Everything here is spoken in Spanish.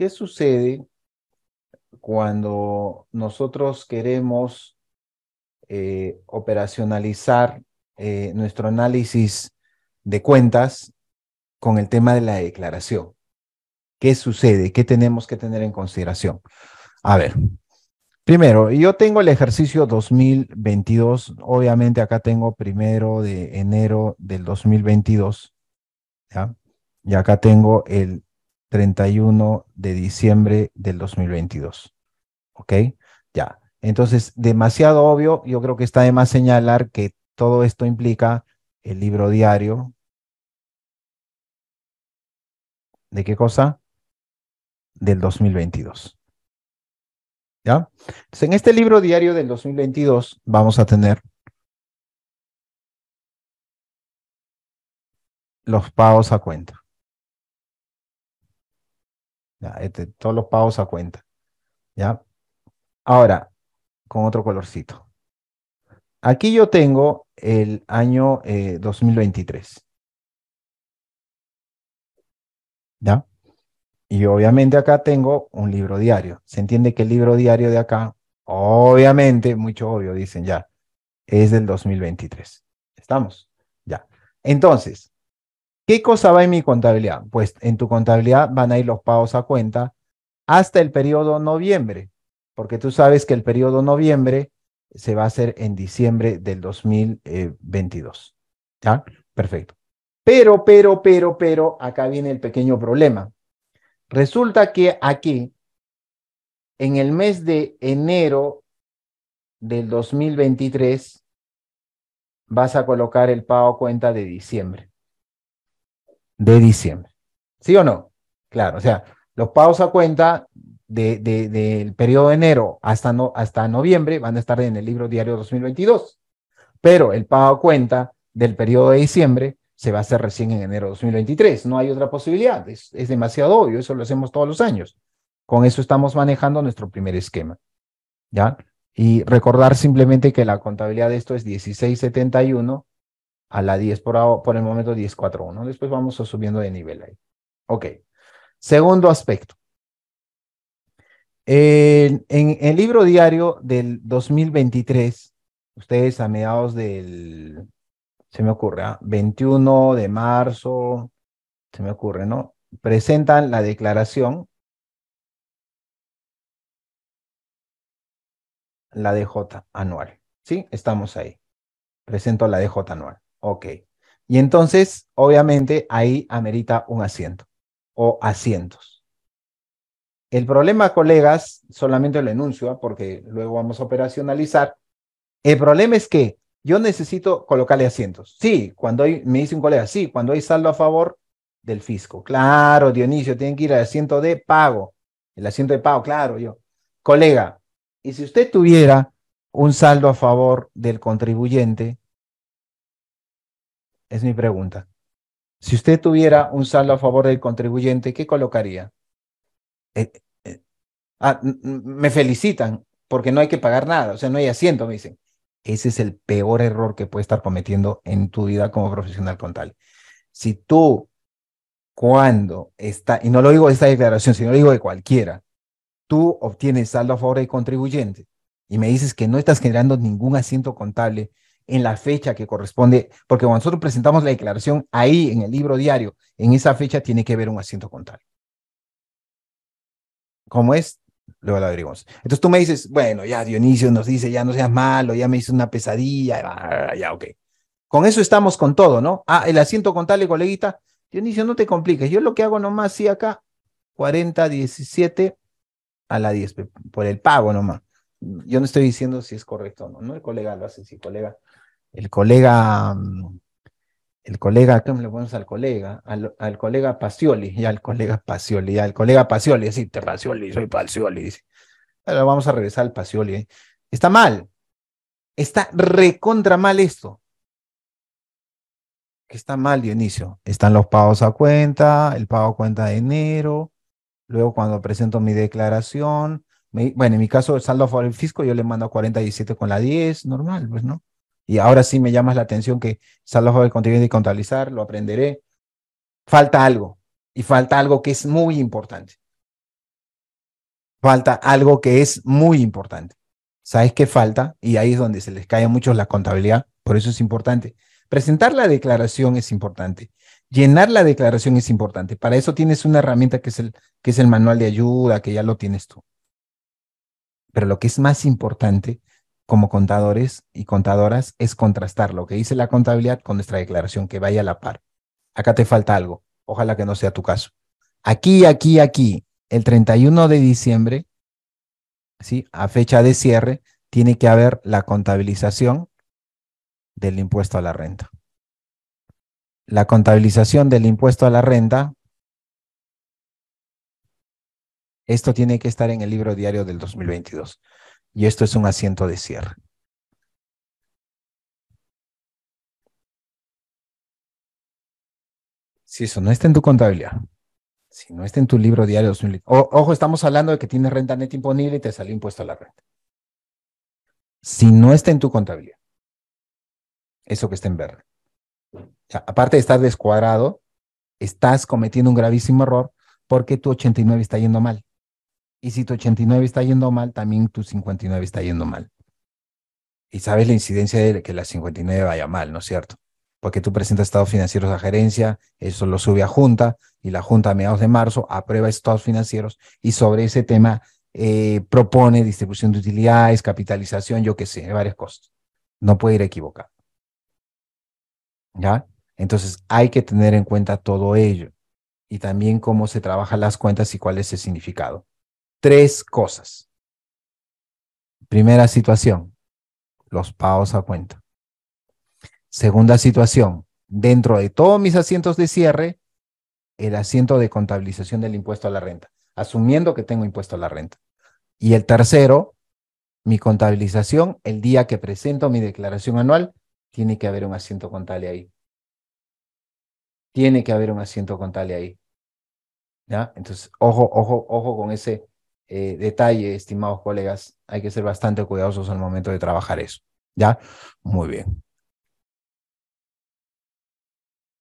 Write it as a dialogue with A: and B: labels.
A: ¿Qué sucede cuando nosotros queremos eh, operacionalizar eh, nuestro análisis de cuentas con el tema de la declaración? ¿Qué sucede? ¿Qué tenemos que tener en consideración? A ver, primero, yo tengo el ejercicio 2022, obviamente acá tengo primero de enero del 2022, ¿ya? Y acá tengo el 31 de diciembre del 2022. ¿Ok? Ya. Entonces, demasiado obvio, yo creo que está de más señalar que todo esto implica el libro diario. ¿De qué cosa?
B: Del 2022. ¿Ya? Entonces, en este libro diario del 2022 vamos a tener
A: los pagos a cuenta. Este, todos los pagos a cuenta. ¿Ya? Ahora, con otro colorcito. Aquí yo tengo el año 2023. Eh, ¿Ya? Y obviamente acá tengo un libro diario. Se entiende que el libro diario de acá, obviamente, mucho obvio, dicen ya, es del 2023. ¿Estamos? Ya. Entonces, ¿Qué cosa va en mi contabilidad? Pues en tu contabilidad van a ir los pagos a cuenta hasta el periodo noviembre, porque tú sabes que el periodo noviembre se va a hacer en diciembre del 2022. Eh, ¿Ya? Perfecto. Pero, pero, pero, pero, acá viene el pequeño problema. Resulta que aquí, en el mes de enero del 2023, vas a colocar el pago cuenta de diciembre de diciembre. ¿Sí o no? Claro, o sea, los pagos a cuenta del de, de, periodo de enero hasta, hasta noviembre van a estar en el libro diario 2022, pero el pago a cuenta del periodo de diciembre se va a hacer recién en enero 2023. No hay otra posibilidad, es, demasiado obvio, eso lo hacemos todos los años. Con eso estamos manejando nuestro primer esquema. ¿Ya? Y recordar simplemente que la contabilidad de esto es 1671 a la 10 por, por el momento 10-4-1. Después vamos subiendo de nivel ahí. Ok. Segundo aspecto. en el libro diario del 2023, ustedes a mediados del, se me ocurre, 21 ¿ah? de marzo, se me ocurre, ¿no? Presentan la declaración,
B: la DJ
A: anual, ¿sí? Estamos ahí. Presento la DJ anual. Ok. Y entonces, obviamente, ahí amerita un asiento o asientos. El problema, colegas, solamente lo enuncio ¿ah? porque luego vamos a operacionalizar. El problema es que yo necesito colocarle asientos. Sí, cuando hay, me dice un colega, sí, cuando hay saldo a favor del fisco. Claro, Dionisio, tienen que ir al asiento de pago. El asiento de pago, claro, yo. Colega, y si usted tuviera un saldo a favor del contribuyente, es mi pregunta. Si usted tuviera un saldo a favor del contribuyente, ¿qué colocaría? Eh, eh, ah, me felicitan porque no hay que pagar nada, o sea, no hay asiento, me dicen. Ese es el peor error que puede estar cometiendo en tu vida como profesional contable. Si tú, cuando está, y no lo digo de esta declaración, sino lo digo de cualquiera, tú obtienes saldo a favor del contribuyente y me dices que no estás generando ningún asiento contable, en la fecha que corresponde, porque cuando nosotros presentamos la declaración ahí en el libro diario, en esa fecha tiene que haber un asiento contable. ¿Cómo es? Luego lo averiguamos. Entonces tú me dices, bueno, ya Dionisio nos dice, ya no seas malo, ya me hizo una pesadilla, ya, ok. Con eso estamos con todo, ¿no? Ah, el asiento contable, coleguita. Dionisio, no te compliques. Yo lo que hago nomás, sí, acá, 40, 17 a la 10, por el pago nomás yo no estoy diciendo si es correcto o no, no el colega lo hace, sí, colega, el colega, el colega, ¿qué mm, le ponemos al colega? Al, colega Pacioli, ya al colega Pacioli, ya al colega Pacioli, decir, te Pacioli, soy Pacioli, dice. Ahora vamos a regresar al Pacioli. ¿eh? Está mal, está recontra mal esto. está mal inicio, Están los pagos a cuenta, el pago a cuenta de enero, luego cuando presento mi declaración, bueno, en mi caso, el saldo a favor del fisco, yo le mando 47 con la 10, normal, pues, ¿no? Y ahora sí me llamas la atención que saldo a favor del contribuyente y contabilizar, lo aprenderé. Falta algo, y falta algo que es muy importante. Falta algo que es muy importante. ¿Sabes qué falta? Y ahí es donde se les cae a muchos la contabilidad, por eso es importante. Presentar la declaración es importante. Llenar la declaración es importante. Para eso tienes una herramienta que es el, que es el manual de ayuda, que ya lo tienes tú. Pero lo que es más importante como contadores y contadoras es contrastar lo que dice la contabilidad con nuestra declaración, que vaya a la par. Acá te falta algo. Ojalá que no sea tu caso. Aquí, aquí, aquí, el 31 de diciembre, ¿sí? a fecha de cierre, tiene que haber la contabilización del impuesto a la renta. La contabilización del impuesto a la renta Esto tiene que estar en el libro diario del 2022. Y esto es un asiento de cierre. Si eso no está en tu contabilidad, si no está en tu libro diario 2022, ojo, estamos hablando de que tienes renta neta imponible y te salió impuesto a la renta. Si no está en tu contabilidad, eso que está en verde. aparte de estar descuadrado, estás cometiendo un gravísimo error porque tu 89 está yendo mal. Y si tu 89 está yendo mal, también tu 59 está yendo mal. Y sabes la incidencia de que la 59 vaya mal, ¿no es cierto? Porque tú presentas estados financieros a gerencia, eso lo sube a junta y la junta a mediados de marzo aprueba estados financieros y sobre ese tema eh, propone distribución de utilidades, capitalización, yo qué sé, varias cosas. No puede ir equivocado. ¿Ya? Entonces hay que tener en cuenta todo ello y también cómo se trabajan las cuentas y cuál es el significado tres cosas. Primera situación, los pagos a cuenta. Segunda situación, dentro de todos mis asientos de cierre, el asiento de contabilización del impuesto a la renta, asumiendo que tengo impuesto a la renta. Y el tercero, mi contabilización, el día que presento mi declaración anual, tiene que haber un asiento contable ahí. Tiene que haber un asiento contable ahí. ¿Ya? Entonces, ojo, ojo, ojo con ese eh, detalle, estimados colegas. Hay que ser bastante cuidadosos al momento de trabajar eso.
B: ¿Ya? Muy
A: bien.